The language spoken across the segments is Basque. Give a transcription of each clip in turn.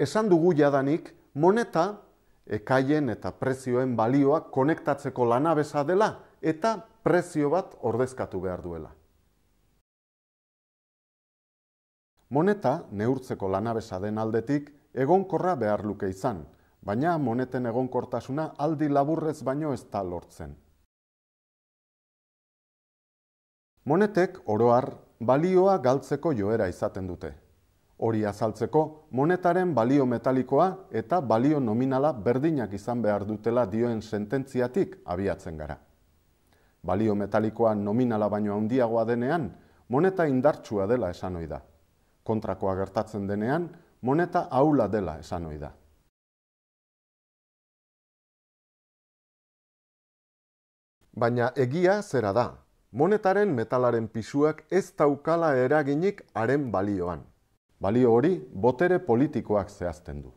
esan dugu jadanik moneta ekaien eta prezioen balioa konektatzeko lanabesa dela eta prezio bat ordezkatu behar duela. Moneta neurtzeko lanabesa den aldetik egonkorra behar luke izan, baina moneten egonkortasuna aldi laburrez baino ez da lortzen. Monetek oroar balioa galtzeko joera izaten dute. Hori azaltzeko, monetaren balio metalikoa eta balio nominala berdinak izan behar dutela dioen sententziatik abiatzen gara. Balio metalikoa nominala baino handiagoa denean, moneta indartsua dela esan da. Kontrakoa gertatzen denean, moneta aula dela esan da. Baina egia zera da, monetaren metalaren pisuak ez daukala eraginik haren balioan. Balio hori, botere politikoak zehazten du.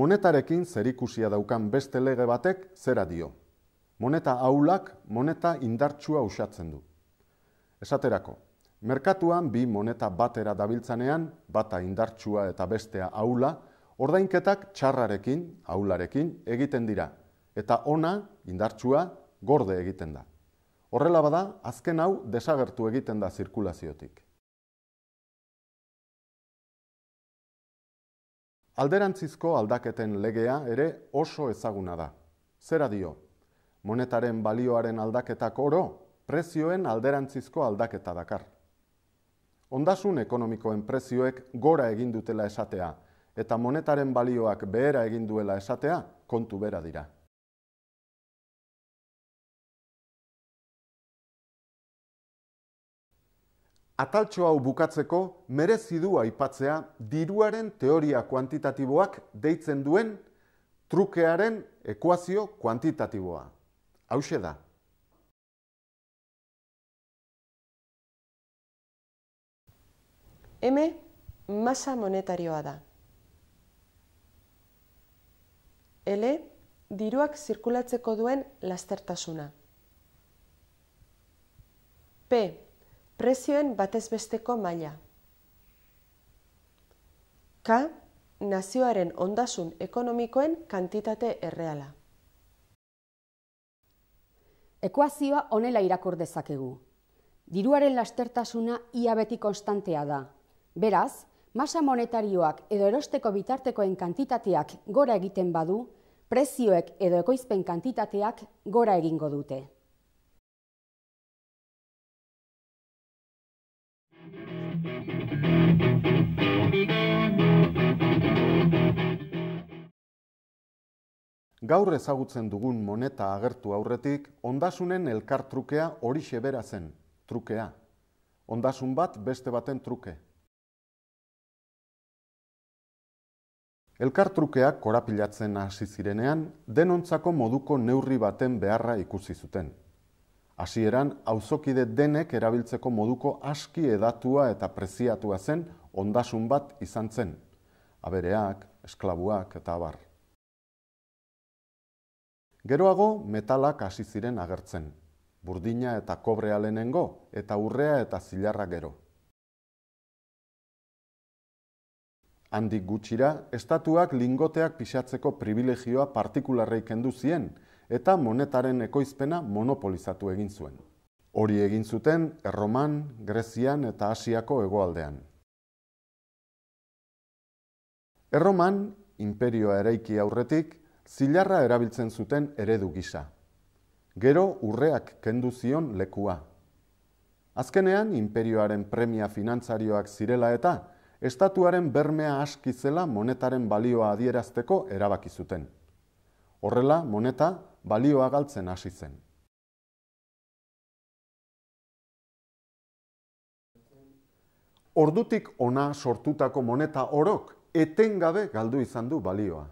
Monetarekin zerikusia daukan beste lege batek zera dio. Moneta aulak moneta indartsua usatzen du. Esaterako, merkatuan bi moneta batera dabiltzanean, bata indartsua eta bestea aula, ordainketak txarrarekin, aularekin, egiten dira, eta ona, indartsua, gorde egiten da. Horrela bada, azken hau desagertu egiten da zirkulaziotik. Alderantzizko aldaketen legea ere oso ezaguna da. Zera dio, monetaren balioaren aldaketak oro, prezioen alderantzizko aldaketa dakar. Ondasun ekonomikoen prezioek gora egin dutela esatea eta monetaren balioak behera egin duela esatea kontu bera dira. Ataltxo hau bukatzeko merezi du aipatzea diruaren teoria kuantitatiboak deitzen duen trukearen ekuazio kuantitatiboa. Hauxe da. M masa monetarioa da. L diruak zirkulatzeko duen lastertasuna. P Prezioen batez maila. K. Nazioaren ondasun ekonomikoen kantitate erreala. Ekuazioa onela irakur dezakegu. Diruaren lastertasuna ia beti konstantea da. Beraz, masa monetarioak edo erosteko bitartekoen kantitateak gora egiten badu, prezioek edo ekoizpen kantitateak gora egingo dute. Gaur ezagutzen dugun moneta agertu aurretik, ondasunen elkar trukea hori xebera zen, trukea. Ondasun bat beste baten truke. Elkar trukea korapilatzen hasi zirenean, denontzako moduko neurri baten beharra ikusi zuten. Hasieran auzokide denek erabiltzeko moduko aski edatua eta preziatua zen ondasun bat izan zen. Abereak, esklabuak eta abar. Geroago metalak hasi ziren agertzen. Burdina eta kobrea lehenengo eta urrea eta zilarra gero. Handik gutxira, estatuak lingoteak pisatzeko privilegioa partikularrei kendu zien, eta monetaren ekoizpena monopolizatu egin zuen. Hori egin zuten Erroman, Grezian eta Asiako hegoaldean. Erroman, imperioa eraiki aurretik, zilarra erabiltzen zuten eredu gisa. Gero urreak kendu zion lekua. Azkenean, imperioaren premia finantzarioak zirela eta estatuaren bermea askizela monetaren balioa adierazteko erabaki zuten. Horrela, moneta, balioa galtzen hasi zen. Ordutik ona sortutako moneta orok etengabe galdu izan du balioa.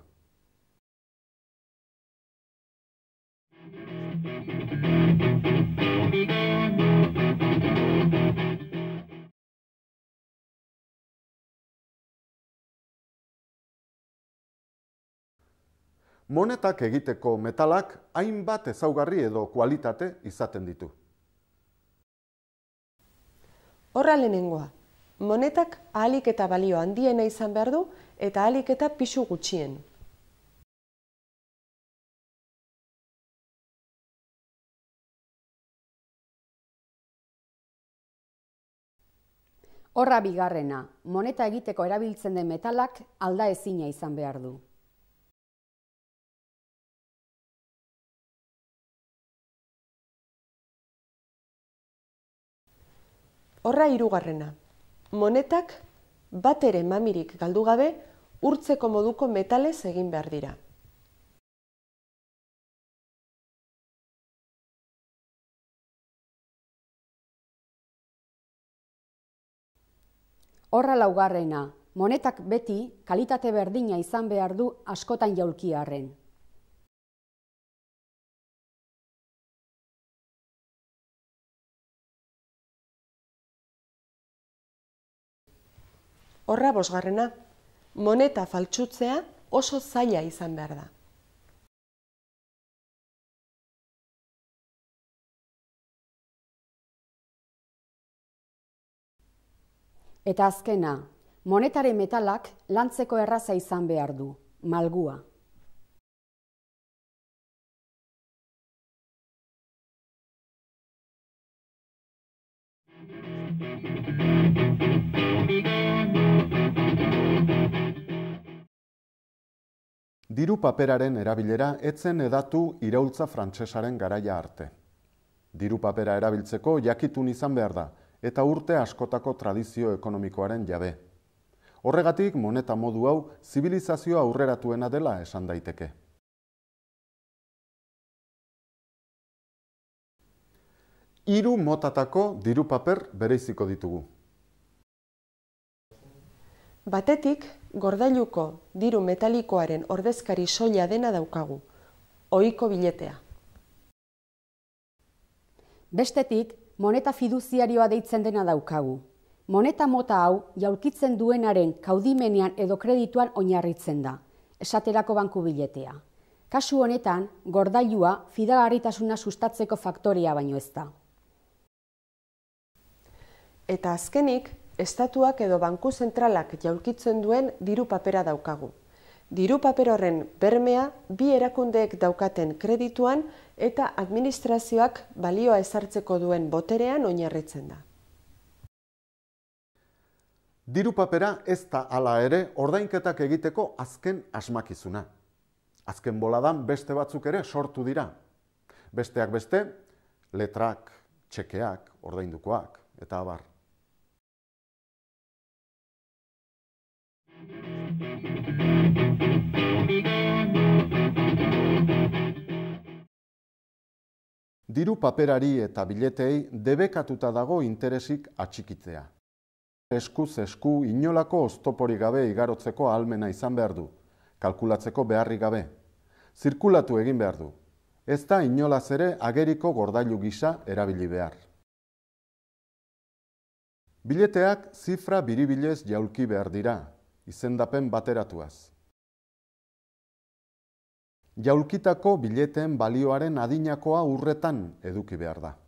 monetak egiteko metalak hainbat ezaugarri edo kualitate izaten ditu. Horra lehenengoa, monetak ahalik eta balio handiena izan behar du eta ahalik eta pisu gutxien. Horra bigarrena, moneta egiteko erabiltzen den metalak alda ezina izan behar du. Horra irugarrena, monetak bat ere mamirik galdu gabe urtzeko moduko metalez egin behar dira. Horra laugarrena, monetak beti kalitate berdina izan behar du askotan jaulkiarren. Horra bosgarrena, moneta faltsutzea oso zaila izan behar da. Eta azkena, monetaren metalak lantzeko erraza izan behar du, malgua. diru paperaren erabilera etzen edatu iraultza frantsesaren garaia arte. Diru papera erabiltzeko jakitun izan behar da, eta urte askotako tradizio ekonomikoaren jabe. Horregatik moneta modu hau zibilizazioa aurreratuena dela esan daiteke. Hiru motatako diru paper bereiziko ditugu. Batetik, gordailuko diru metalikoaren ordezkari soia dena daukagu, oiko biletea. Bestetik, moneta fiduziarioa deitzen dena daukagu. Moneta mota hau jaulkitzen duenaren kaudimenean edo kredituan oinarritzen da, esaterako banku biletea. Kasu honetan, gordailua fidagarritasuna sustatzeko faktoria baino ez da. Eta azkenik, estatuak edo banku zentralak jaulkitzen duen diru papera daukagu. Diru paper horren bermea bi erakundeek daukaten kredituan eta administrazioak balioa ezartzeko duen boterean oinarritzen da. Diru papera ez da ala ere ordainketak egiteko azken asmakizuna. Azken boladan beste batzuk ere sortu dira. Besteak beste, letrak, txekeak, ordaindukoak, eta abar. diru paperari eta biletei debekatuta dago interesik atxikitzea. Eskuz esku inolako oztopori gabe igarotzeko almena izan behar du, kalkulatzeko beharrik gabe, zirkulatu egin behar du, ez da inolaz ere ageriko gordailu gisa erabili behar. Bileteak zifra biribilez jaulki behar dira, izendapen bateratuaz. Jaulkitako bileten balioaren adinakoa urretan eduki behar da.